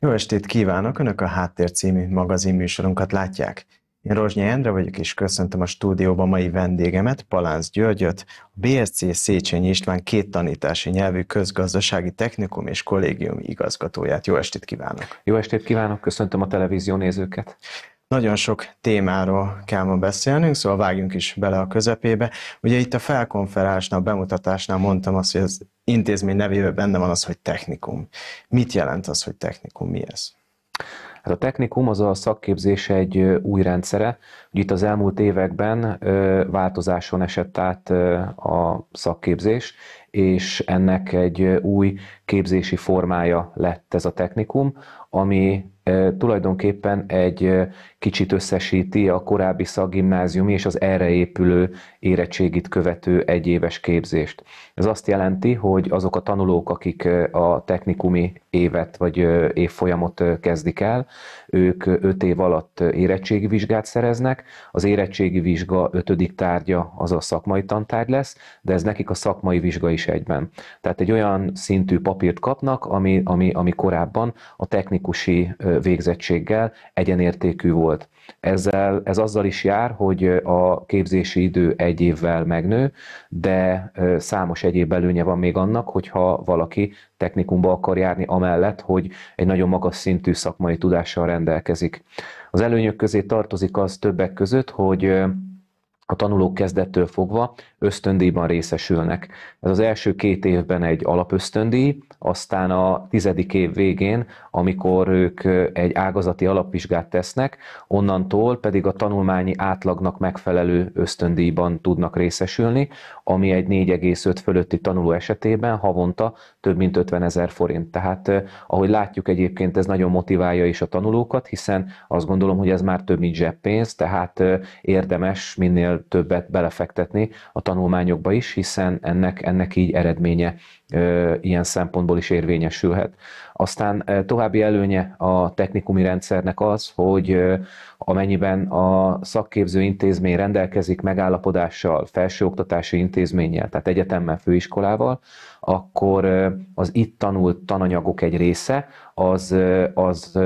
Jó estét kívánok! Önök a Háttér című magazinműsorunkat látják. Én Rozsnyi Endre vagyok, és köszöntöm a stúdióban mai vendégemet, Palánc Györgyöt, a BSC Széchenyi István két tanítási nyelvű közgazdasági technikum és kollégium igazgatóját. Jó estét kívánok! Jó estét kívánok! Köszöntöm a televízió nézőket! Nagyon sok témáról kell ma beszélnünk, szóval vágjunk is bele a közepébe. Ugye itt a felkonferálásnál, a bemutatásnál mondtam azt, hogy az intézmény nevében benne van az, hogy technikum. Mit jelent az, hogy technikum? Mi ez? Hát a technikum az a szakképzés egy új rendszere, hogy itt az elmúlt években változáson esett át a szakképzés, és ennek egy új képzési formája lett ez a technikum, ami tulajdonképpen egy kicsit összesíti a korábbi szakgimnáziumi és az erre épülő érettségit követő egyéves képzést. Ez azt jelenti, hogy azok a tanulók, akik a technikumi évet vagy évfolyamot kezdik el, ők 5 év alatt érettségi vizsgát szereznek, az érettségi vizsga ötödik tárgya az a szakmai tantárgy lesz, de ez nekik a szakmai vizsga is egyben. Tehát egy olyan szintű papírt kapnak, ami, ami, ami korábban a technikusi végzettséggel egyenértékű volt. Ezzel, ez azzal is jár, hogy a képzési idő egy évvel megnő, de számos egyéb előnye van még annak, hogyha valaki technikumba akar járni, amellett, hogy egy nagyon magas szintű szakmai tudással rendelkezik. Az előnyök közé tartozik az többek között, hogy a tanulók kezdettől fogva ösztöndíjban részesülnek. Ez az első két évben egy alapösztöndíj, aztán a tizedik év végén, amikor ők egy ágazati alapvizsgát tesznek, onnantól pedig a tanulmányi átlagnak megfelelő ösztöndíjban tudnak részesülni, ami egy 4,5 fölötti tanuló esetében havonta több mint 50 ezer forint. Tehát ahogy látjuk egyébként ez nagyon motiválja is a tanulókat, hiszen azt gondolom, hogy ez már több mint zseppénz, tehát érdemes minél többet belefektetni a tanulmányokba is, hiszen ennek, ennek így eredménye ilyen szempontból is érvényesülhet. Aztán további előnye a technikumi rendszernek az, hogy amennyiben a szakképző intézmény rendelkezik megállapodással, felsőoktatási intézménnyel, tehát egyetemmel, főiskolával, akkor az itt tanult tananyagok egy része az, az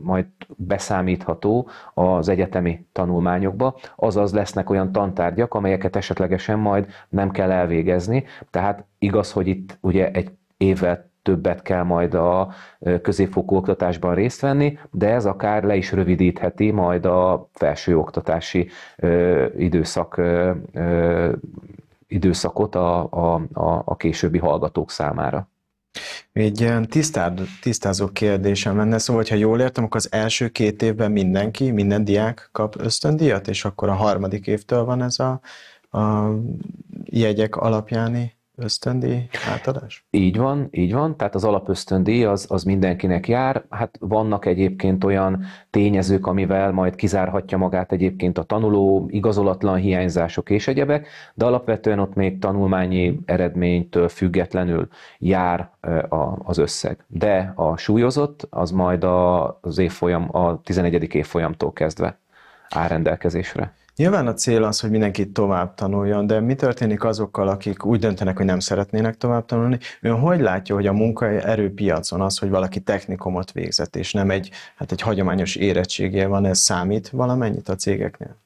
majd beszámítható az egyetemi tanulmányokba, azaz lesznek olyan tantárgyak, amelyeket esetlegesen majd nem kell elvégezni, tehát igaz, hogy itt ugye egy évvel többet kell majd a középfokú oktatásban részt venni, de ez akár le is rövidítheti majd a felső oktatási időszak időszakot a, a, a, a későbbi hallgatók számára. Egy ilyen tisztád, tisztázó kérdésem lenne, szóval, ha jól értem, akkor az első két évben mindenki, minden diák kap ösztöndíjat, és akkor a harmadik évtől van ez a, a jegyek alapjáni ösztöndi átadás? Így van, így van, tehát az alapösztöndi az, az mindenkinek jár, hát vannak egyébként olyan tényezők, amivel majd kizárhatja magát egyébként a tanuló, igazolatlan hiányzások és egyebek, de alapvetően ott még tanulmányi eredménytől függetlenül jár az összeg. De a súlyozott, az majd az évfolyam, a 11. évfolyamtól kezdve áll rendelkezésre. Nyilván a cél az, hogy mindenki tovább tanuljon, de mi történik azokkal, akik úgy döntenek, hogy nem szeretnének tovább tanulni? Ön hogy látja, hogy a munkaerőpiacon az, hogy valaki technikumot végzett, és nem egy, hát egy hagyományos érettségje van, ez számít valamennyit a cégeknél?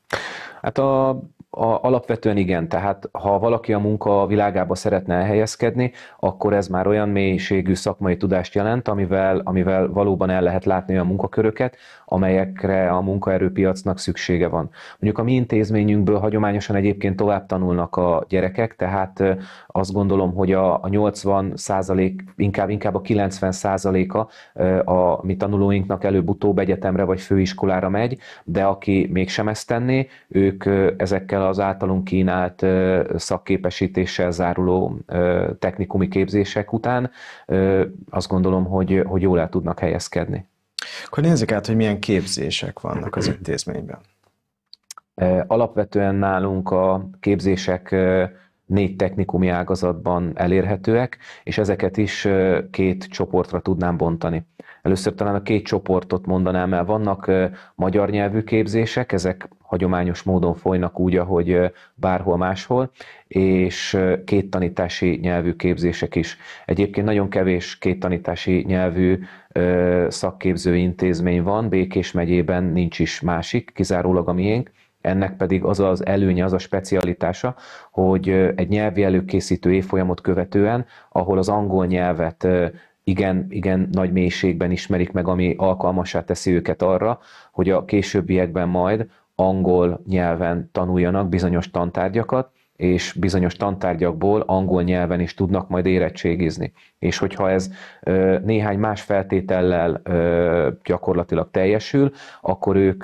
Hát a, a, alapvetően igen, tehát ha valaki a munka világába szeretne elhelyezkedni, akkor ez már olyan mélységű szakmai tudást jelent, amivel, amivel valóban el lehet látni a munkaköröket, amelyekre a munkaerőpiacnak szüksége van. Mondjuk a mi intézményünkből hagyományosan egyébként tovább tanulnak a gyerekek, tehát azt gondolom, hogy a, 80 százalék, inkább, inkább a 90 százaléka a mi tanulóinknak előbb-utóbb egyetemre vagy főiskolára megy, de aki mégsem ezt tenné, ők ezekkel az általunk kínált szakképesítéssel záruló technikumi képzések után azt gondolom, hogy, hogy jól el tudnak helyezkedni. Akkor nézzük át, hogy milyen képzések vannak az intézményben. Alapvetően nálunk a képzések négy technikumi ágazatban elérhetőek, és ezeket is két csoportra tudnám bontani. Először talán a két csoportot mondanám el. Vannak magyar nyelvű képzések, ezek hagyományos módon folynak úgy, ahogy bárhol máshol, és két tanítási nyelvű képzések is. Egyébként nagyon kevés két tanítási nyelvű szakképző intézmény van, Békés megyében nincs is másik, kizárólag a miénk. Ennek pedig az az előnye, az a specialitása, hogy egy nyelvi előkészítő évfolyamot követően, ahol az angol nyelvet igen, igen nagy mélységben ismerik meg, ami alkalmassá teszi őket arra, hogy a későbbiekben majd angol nyelven tanuljanak bizonyos tantárgyakat, és bizonyos tantárgyakból angol nyelven is tudnak majd érettségizni. És hogyha ez néhány más feltétellel gyakorlatilag teljesül, akkor ők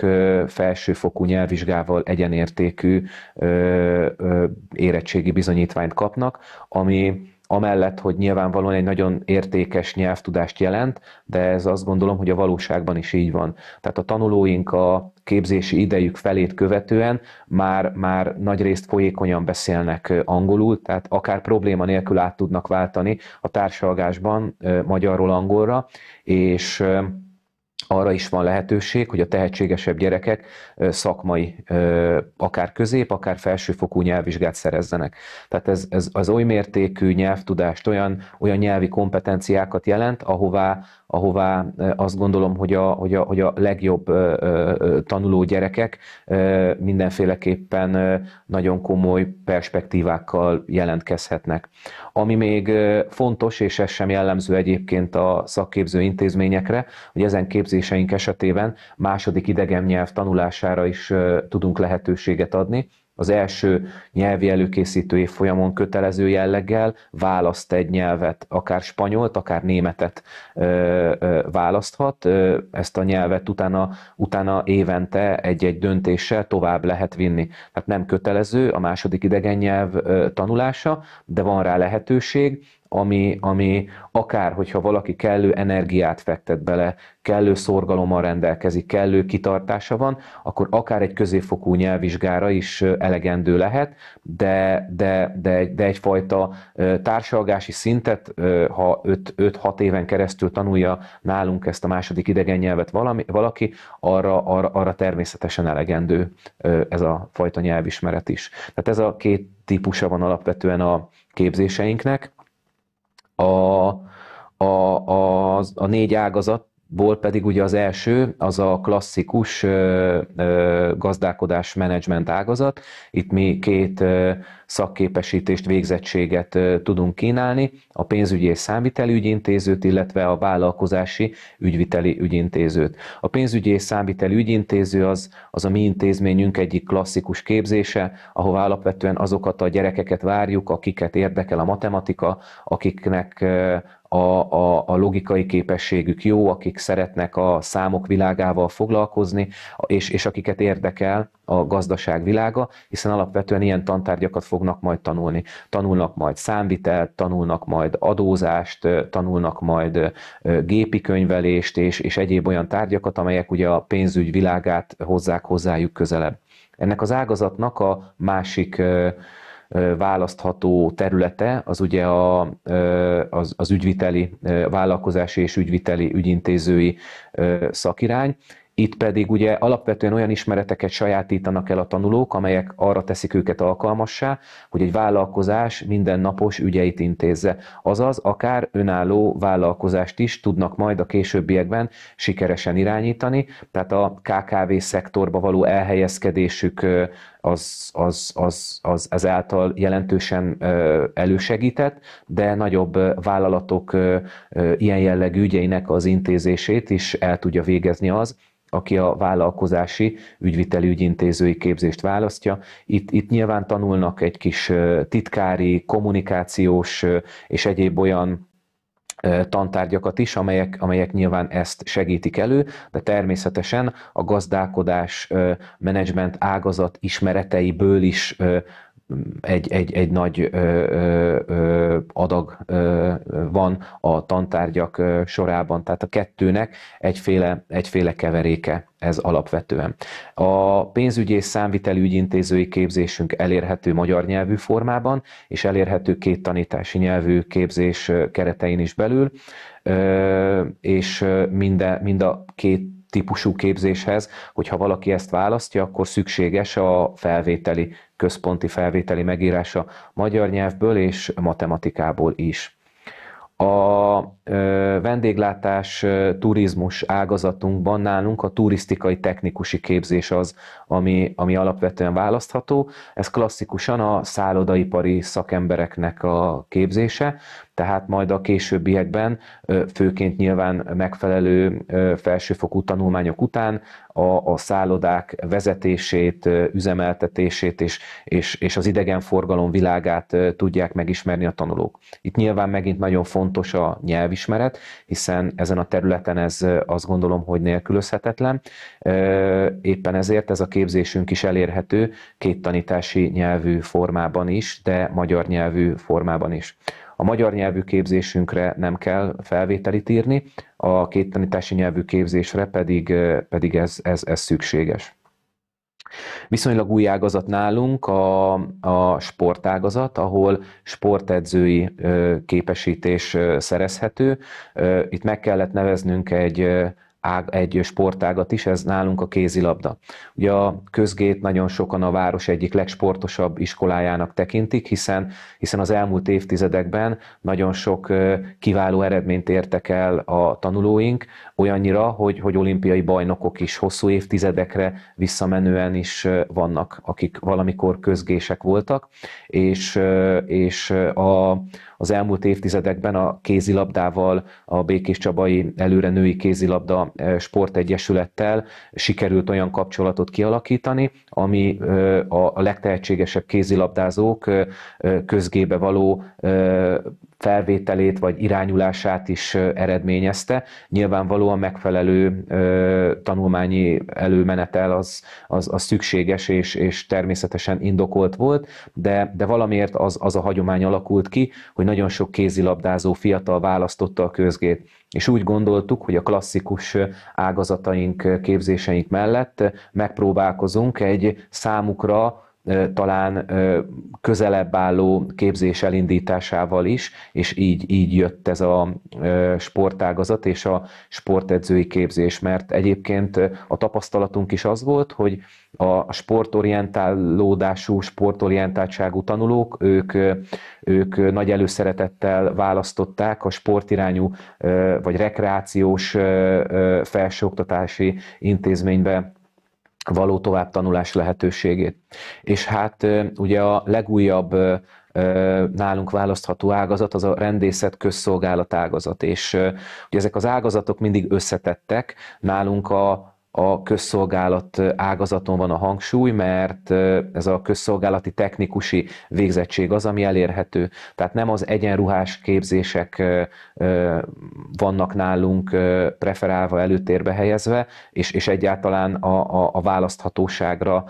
felsőfokú nyelvvizsgával egyenértékű érettségi bizonyítványt kapnak, ami amellett, hogy nyilvánvalóan egy nagyon értékes nyelvtudást jelent, de ez azt gondolom, hogy a valóságban is így van. Tehát a tanulóink a képzési idejük felét követően már, már nagy részt folyékonyan beszélnek angolul, tehát akár probléma nélkül át tudnak váltani a társalgásban magyarról angolra, és arra is van lehetőség, hogy a tehetségesebb gyerekek szakmai, akár közép, akár felsőfokú nyelvvizsgát szerezzenek. Tehát ez, ez az oly mértékű nyelvtudást, olyan, olyan nyelvi kompetenciákat jelent, ahová, ahová azt gondolom, hogy a, hogy a, hogy a legjobb tanuló gyerekek mindenféleképpen nagyon komoly perspektívákkal jelentkezhetnek. Ami még fontos, és ez sem jellemző egyébként a szakképző intézményekre, hogy ezen képzéseink esetében második idegen nyelv tanulására is tudunk lehetőséget adni, az első nyelvi előkészítő évfolyamon kötelező jelleggel választ egy nyelvet, akár spanyolt, akár németet ö, ö, választhat. ezt a nyelvet utána, utána évente egy-egy döntéssel tovább lehet vinni. Tehát nem kötelező a második idegen nyelv ö, tanulása, de van rá lehetőség, ami, ami akár, hogyha valaki kellő energiát fektet bele, kellő szorgalommal rendelkezik, kellő kitartása van, akkor akár egy középfokú nyelvvizsgára is elegendő lehet, de, de, de, de egyfajta társalgási szintet, ha 5-6 éven keresztül tanulja nálunk ezt a második idegen nyelvet valami, valaki, arra, arra, arra természetesen elegendő ez a fajta nyelvismeret is. Tehát ez a két típusa van alapvetően a képzéseinknek a, a, a, a négy ágazatból pedig ugye az első, az a klasszikus ö, ö, gazdálkodás menedzsment ágazat. Itt mi két ö, szakképesítést, végzettséget tudunk kínálni, a pénzügyi és számviteli ügyintézőt, illetve a vállalkozási ügyviteli ügyintézőt. A pénzügyi és számviteli ügyintéző az, az a mi intézményünk egyik klasszikus képzése, ahol alapvetően azokat a gyerekeket várjuk, akiket érdekel a matematika, akiknek a, a, a logikai képességük jó, akik szeretnek a számok világával foglalkozni, és, és akiket érdekel a gazdaság világa, hiszen alapvetően ilyen tantárgyakat fognak majd tanulni. Tanulnak majd számvitelt, tanulnak majd adózást, tanulnak majd gépi könyvelést és, és egyéb olyan tárgyakat, amelyek ugye a pénzügy világát hozzák hozzájuk közelebb. Ennek az ágazatnak a másik választható területe az ugye a, az, az ügyviteli, vállalkozási és ügyviteli ügyintézői szakirány, itt pedig ugye alapvetően olyan ismereteket sajátítanak el a tanulók, amelyek arra teszik őket alkalmassá, hogy egy vállalkozás mindennapos ügyeit intézze. Azaz, akár önálló vállalkozást is tudnak majd a későbbiekben sikeresen irányítani, tehát a KKV szektorba való elhelyezkedésük az, az, az, az az által jelentősen elősegített, de nagyobb vállalatok ilyen jellegű ügyeinek az intézését is el tudja végezni az, aki a vállalkozási ügyviteli ügyintézői képzést választja. Itt, itt nyilván tanulnak egy kis titkári, kommunikációs és egyéb olyan tantárgyakat is, amelyek, amelyek nyilván ezt segítik elő, de természetesen a gazdálkodás, menedzsment ágazat ismereteiből is egy, egy, egy nagy adag van a tantárgyak sorában, tehát a kettőnek egyféle, egyféle keveréke ez alapvetően. A pénzügyi és számviteli ügyintézői képzésünk elérhető magyar nyelvű formában, és elérhető két tanítási nyelvű képzés keretein is belül, és mind a, mind a két típusú képzéshez, hogyha valaki ezt választja, akkor szükséges a felvételi, központi felvételi megírása magyar nyelvből és matematikából is. A vendéglátás turizmus ágazatunkban nálunk a turisztikai technikusi képzés az, ami, ami alapvetően választható. Ez klasszikusan a szállodaipari szakembereknek a képzése tehát majd a későbbiekben, főként nyilván megfelelő felsőfokú tanulmányok után a, a szállodák vezetését, üzemeltetését és, és, és az idegenforgalom világát tudják megismerni a tanulók. Itt nyilván megint nagyon fontos a nyelvismeret, hiszen ezen a területen ez azt gondolom, hogy nélkülözhetetlen. Éppen ezért ez a képzésünk is elérhető két tanítási nyelvű formában is, de magyar nyelvű formában is. A magyar nyelvű képzésünkre nem kell felvételit írni, a két tanítási nyelvű képzésre pedig, pedig ez, ez, ez szükséges. Viszonylag új ágazat nálunk a, a sportágazat, ahol sportedzői képesítés szerezhető. Itt meg kellett neveznünk egy ág, egy sportágat is, ez nálunk a kézilabda. Ugye a közgét nagyon sokan a város egyik legsportosabb iskolájának tekintik, hiszen, hiszen az elmúlt évtizedekben nagyon sok kiváló eredményt értek el a tanulóink, olyannyira, hogy, hogy olimpiai bajnokok is hosszú évtizedekre visszamenően is vannak, akik valamikor közgések voltak, és, és a, az elmúlt évtizedekben a kézilabdával, a Békés Csabai előre női kézilabda e, sportegyesülettel sikerült olyan kapcsolatot kialakítani, ami e, a legtehetségesebb kézilabdázók e, közgébe való felvételét vagy irányulását is eredményezte. Nyilvánvalóan megfelelő tanulmányi előmenetel az, az, az szükséges és, és természetesen indokolt volt, de, de valamiért az, az a hagyomány alakult ki, hogy nagyon sok kézilabdázó fiatal választotta a közgét. És úgy gondoltuk, hogy a klasszikus ágazataink, képzéseink mellett megpróbálkozunk egy számukra talán közelebb álló képzés elindításával is, és így, így jött ez a sportágazat és a sportedzői képzés, mert egyébként a tapasztalatunk is az volt, hogy a sportorientálódású, sportorientáltságú tanulók, ők, ők nagy előszeretettel választották a sportirányú vagy rekreációs felsőoktatási intézménybe való továbbtanulás lehetőségét. És hát ugye a legújabb nálunk választható ágazat az a rendészet közszolgálat ágazat, és ugye ezek az ágazatok mindig összetettek, nálunk a a közszolgálat ágazaton van a hangsúly, mert ez a közszolgálati technikusi végzettség az, ami elérhető. Tehát nem az egyenruhás képzések vannak nálunk preferálva, előtérbe helyezve, és, és egyáltalán a, a, a választhatóságra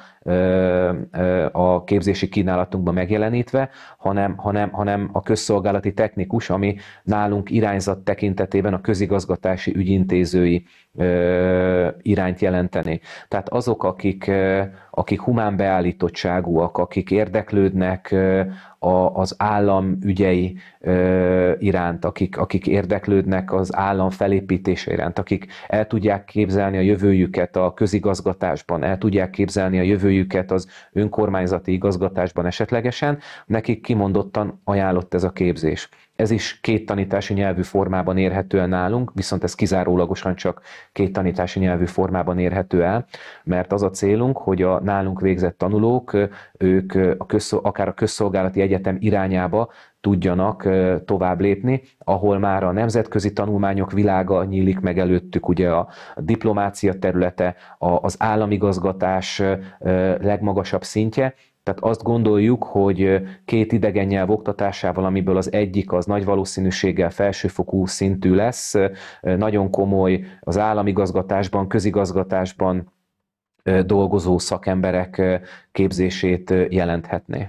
a képzési kínálatunkban megjelenítve, hanem, hanem, hanem a közszolgálati technikus, ami nálunk irányzat tekintetében a közigazgatási ügyintézői irányt jelenteni. Tehát azok, akik akik humán beállítottságúak, akik érdeklődnek a, az állam ügyei iránt, akik, akik érdeklődnek az állam felépítése iránt, akik el tudják képzelni a jövőjüket a közigazgatásban, el tudják képzelni a jövőjüket az önkormányzati igazgatásban esetlegesen, nekik kimondottan ajánlott ez a képzés. Ez is két tanítási nyelvű formában érhető el nálunk, viszont ez kizárólagosan csak két tanítási nyelvű formában érhető el, mert az a célunk, hogy a nálunk végzett tanulók, ők a közszol, akár a közszolgálati egyetem irányába tudjanak tovább lépni, ahol már a nemzetközi tanulmányok világa nyílik meg előttük, ugye a diplomácia területe, az államigazgatás legmagasabb szintje, tehát azt gondoljuk, hogy két idegen nyelv oktatásával, amiből az egyik az nagy valószínűséggel felsőfokú szintű lesz, nagyon komoly az államigazgatásban, közigazgatásban dolgozó szakemberek képzését jelenthetné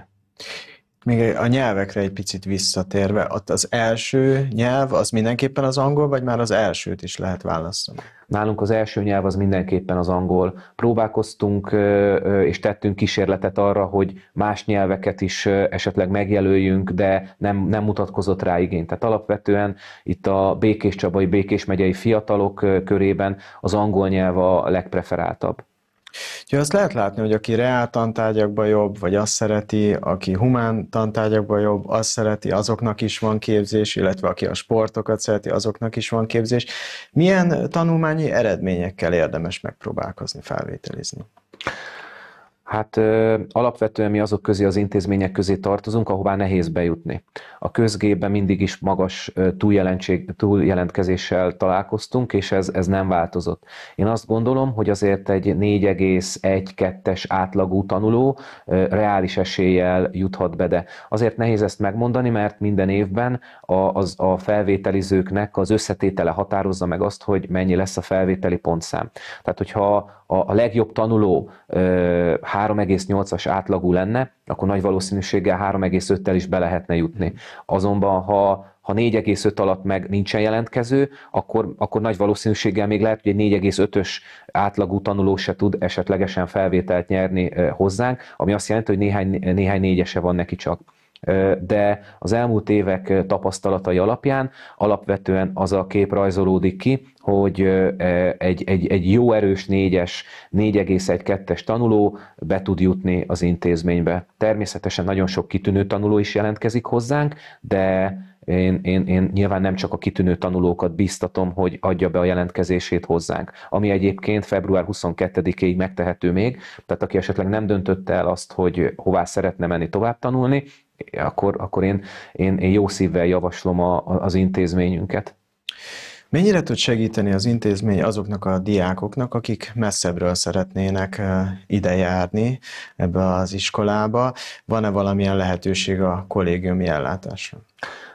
még a nyelvekre egy picit visszatérve, ott az első nyelv az mindenképpen az angol, vagy már az elsőt is lehet választani? Nálunk az első nyelv az mindenképpen az angol. Próbálkoztunk és tettünk kísérletet arra, hogy más nyelveket is esetleg megjelöljünk, de nem, nem mutatkozott rá igény. Tehát alapvetően itt a Békés Csabai, Békés megyei fiatalok körében az angol nyelv a legpreferáltabb. Úgyhogy azt lehet látni, hogy aki reál tantárgyakban jobb, vagy azt szereti, aki humán tantárgyakban jobb, azt szereti, azoknak is van képzés, illetve aki a sportokat szereti, azoknak is van képzés. Milyen tanulmányi eredményekkel érdemes megpróbálkozni, felvételizni? Hát ö, alapvetően mi azok közé az intézmények közé tartozunk, ahová nehéz bejutni. A közgépben mindig is magas túljelentkezéssel találkoztunk, és ez, ez nem változott. Én azt gondolom, hogy azért egy 4,1-2-es átlagú tanuló ö, reális eséllyel juthat be, de azért nehéz ezt megmondani, mert minden évben a, az, a felvételizőknek az összetétele határozza meg azt, hogy mennyi lesz a felvételi pontszám. Tehát, hogyha a legjobb tanuló 3,8-as átlagú lenne, akkor nagy valószínűséggel 3,5-tel is be lehetne jutni. Azonban, ha, ha 4,5 alatt meg nincsen jelentkező, akkor, akkor nagy valószínűséggel még lehet, hogy egy 4,5-ös átlagú tanuló se tud esetlegesen felvételt nyerni hozzánk, ami azt jelenti, hogy néhány, néhány négyese van neki csak de az elmúlt évek tapasztalatai alapján alapvetően az a kép rajzolódik ki, hogy e, egy, egy, egy jó erős négyes, 4,1-2-es tanuló be tud jutni az intézménybe. Természetesen nagyon sok kitűnő tanuló is jelentkezik hozzánk, de én, én, én nyilván nem csak a kitűnő tanulókat biztatom, hogy adja be a jelentkezését hozzánk, ami egyébként február 22-ig megtehető még, tehát aki esetleg nem döntötte el azt, hogy hová szeretne menni tovább tanulni, akkor, akkor én, én, én jó szívvel javaslom a, az intézményünket. Mennyire tud segíteni az intézmény azoknak a diákoknak, akik messzebbről szeretnének ide járni ebbe az iskolába? Van-e valamilyen lehetőség a kollégiumi ellátásra?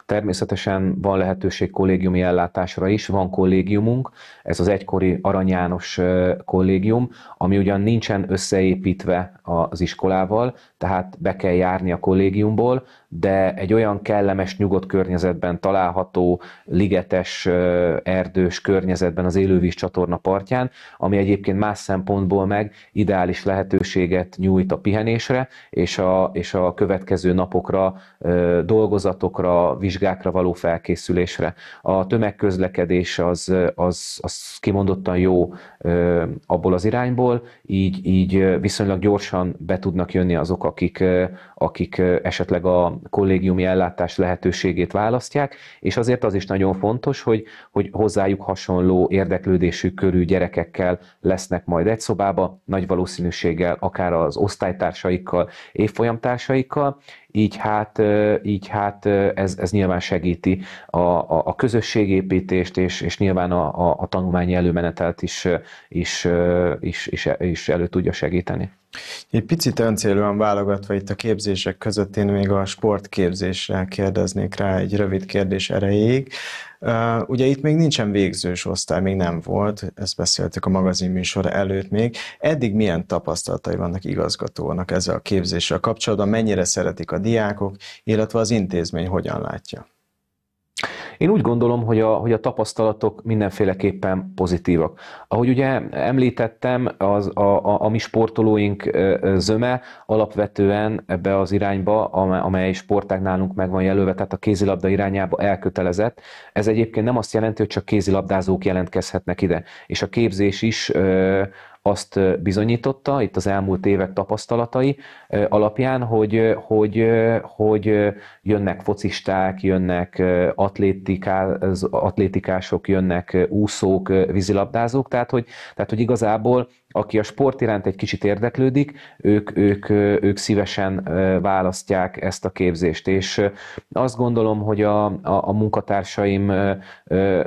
Természetesen van lehetőség kollégiumi ellátásra is, van kollégiumunk, ez az egykori Arany János kollégium, ami ugyan nincsen összeépítve az iskolával, tehát be kell járni a kollégiumból, de egy olyan kellemes, nyugodt környezetben található, ligetes, erdős környezetben az élővíz csatorna partján, ami egyébként más szempontból meg ideális lehetőséget nyújt a pihenésre, és a, és a következő napokra, dolgozatokra, vizsgákra való felkészülésre. A tömegközlekedés az, az, az kimondottan jó abból az irányból, így, így viszonylag gyorsan be tudnak jönni azok a akik, akik esetleg a kollégiumi ellátás lehetőségét választják, és azért az is nagyon fontos, hogy, hogy hozzájuk hasonló érdeklődésű körű gyerekekkel lesznek majd egy szobába, nagy valószínűséggel akár az osztálytársaikkal, évfolyamtársaikkal, így hát, így hát ez, ez nyilván segíti a, a, a közösségépítést, és, és nyilván a, a, a tanulmányi előmenetelt is, is, is, is, is elő tudja segíteni. Egy picit öncélúan válogatva itt a képzések között én még a sportképzésre kérdeznék rá egy rövid kérdés erejéig. Uh, ugye itt még nincsen végzős osztály, még nem volt, ezt beszéltük a magazin műsor előtt még. Eddig milyen tapasztalatai vannak igazgatónak ezzel a képzéssel kapcsolatban, mennyire szeretik a diákok, illetve az intézmény hogyan látja? Én úgy gondolom, hogy a, hogy a tapasztalatok mindenféleképpen pozitívak. Ahogy ugye említettem, az, a, a, a mi sportolóink zöme alapvetően ebbe az irányba, amely sportág nálunk meg van jelölve, tehát a kézilabda irányába elkötelezett. Ez egyébként nem azt jelenti, hogy csak kézilabdázók jelentkezhetnek ide, és a képzés is azt bizonyította, itt az elmúlt évek tapasztalatai alapján, hogy, hogy, hogy jönnek focisták, jönnek atlétikások, jönnek úszók, vízilabdázók, tehát hogy, tehát hogy igazából aki a sport iránt egy kicsit érdeklődik, ők, ők, ők szívesen választják ezt a képzést. És azt gondolom, hogy a, a, a munkatársaim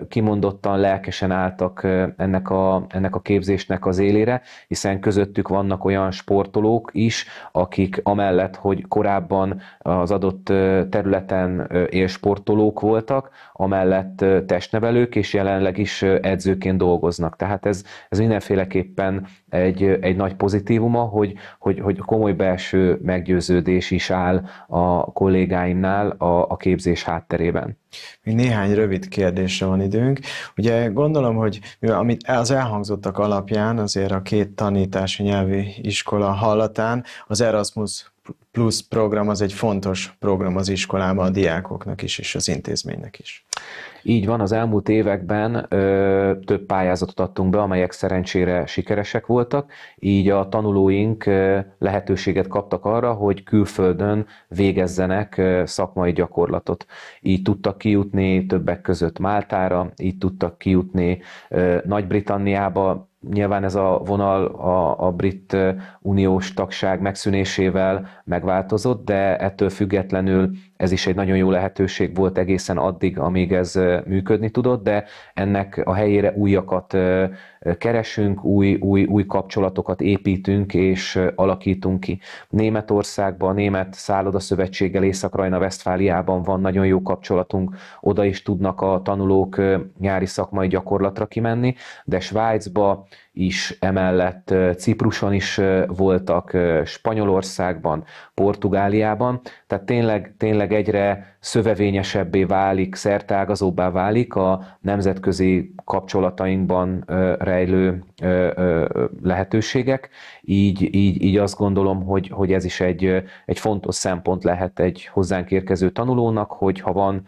kimondottan lelkesen álltak ennek a, ennek a képzésnek az élére, hiszen közöttük vannak olyan sportolók is, akik amellett, hogy korábban az adott területen élsportolók voltak, amellett testnevelők, és jelenleg is edzőként dolgoznak. Tehát ez, ez mindenféleképpen egy, egy nagy pozitívuma, hogy, hogy, hogy komoly belső meggyőződés is áll a kollégáimnál a, a képzés hátterében. Még néhány rövid kérdésre van időnk. Ugye gondolom, hogy amit az elhangzottak alapján azért a két tanítási nyelvi iskola hallatán az Erasmus Plus program az egy fontos program az iskolában a diákoknak is, és az intézménynek is. Így van, az elmúlt években ö, több pályázatot adtunk be, amelyek szerencsére sikeresek voltak, így a tanulóink ö, lehetőséget kaptak arra, hogy külföldön végezzenek ö, szakmai gyakorlatot. Így tudtak kijutni többek között Máltára, így tudtak kijutni ö, Nagy-Britanniába, Nyilván ez a vonal a, a brit uniós tagság megszűnésével megváltozott, de ettől függetlenül ez is egy nagyon jó lehetőség volt egészen addig, amíg ez működni tudott, de ennek a helyére újakat keresünk, új, új, új kapcsolatokat építünk és alakítunk ki. Németországban, a Német Szálloda Szövetséggel Észak-Rajna-Vesztfáliában van nagyon jó kapcsolatunk, oda is tudnak a tanulók nyári szakmai gyakorlatra kimenni, de Svájcba is emellett Cipruson is voltak, Spanyolországban, Portugáliában, tehát tényleg, tényleg egyre szövevényesebbé válik, szertágazóbbá válik a nemzetközi kapcsolatainkban rejlő ö, ö, lehetőségek, így, így, így azt gondolom, hogy, hogy ez is egy, egy fontos szempont lehet egy hozzánk érkező tanulónak, hogy ha van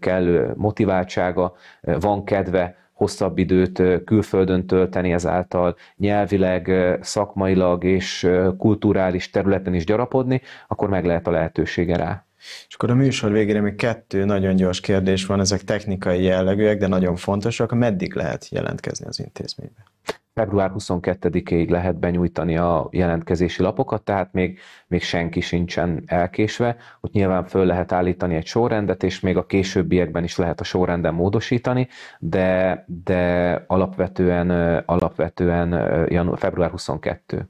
kellő motiváltsága, van kedve hosszabb időt külföldön tölteni, ezáltal nyelvileg, szakmailag és kulturális területen is gyarapodni, akkor meg lehet a lehetősége rá. És akkor a műsor végére még kettő nagyon gyors kérdés van, ezek technikai jellegűek, de nagyon fontosak. Meddig lehet jelentkezni az intézménybe? február 22-ig lehet benyújtani a jelentkezési lapokat, tehát még, még senki sincsen elkésve. Ott nyilván föl lehet állítani egy sorrendet, és még a későbbiekben is lehet a sorrenden módosítani, de, de alapvetően, alapvetően janu- február 22.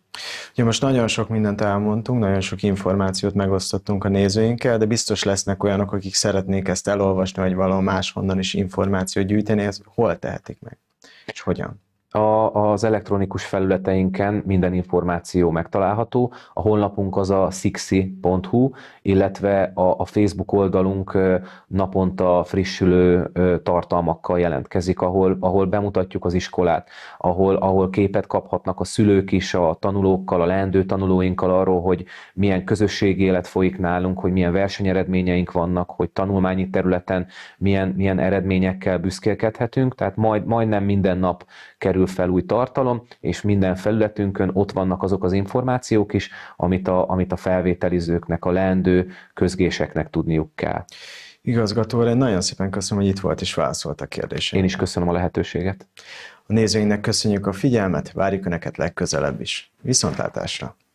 Ugye most nagyon sok mindent elmondtunk, nagyon sok információt megosztottunk a nézőinkkel, de biztos lesznek olyanok, akik szeretnék ezt elolvasni, vagy valahol máshonnan is információt gyűjteni, ez hol tehetik meg, és hogyan? A, az elektronikus felületeinken minden információ megtalálható. A honlapunk az a sixi.hu, illetve a, a Facebook oldalunk naponta frissülő tartalmakkal jelentkezik, ahol, ahol bemutatjuk az iskolát, ahol, ahol képet kaphatnak a szülők is, a tanulókkal, a leendő tanulóinkkal arról, hogy milyen közösségi élet folyik nálunk, hogy milyen versenyeredményeink vannak, hogy tanulmányi területen milyen, milyen eredményekkel büszkélkedhetünk. Tehát majd, majdnem minden nap kerül fel új tartalom, és minden felületünkön ott vannak azok az információk is, amit a, amit a felvételizőknek, a leendő közgéseknek tudniuk kell. Igazgató én nagyon szépen köszönöm, hogy itt volt és válaszolt a kérdésre. Én is köszönöm a lehetőséget. A nézőinknek köszönjük a figyelmet, várjuk Önöket legközelebb is. Viszontlátásra!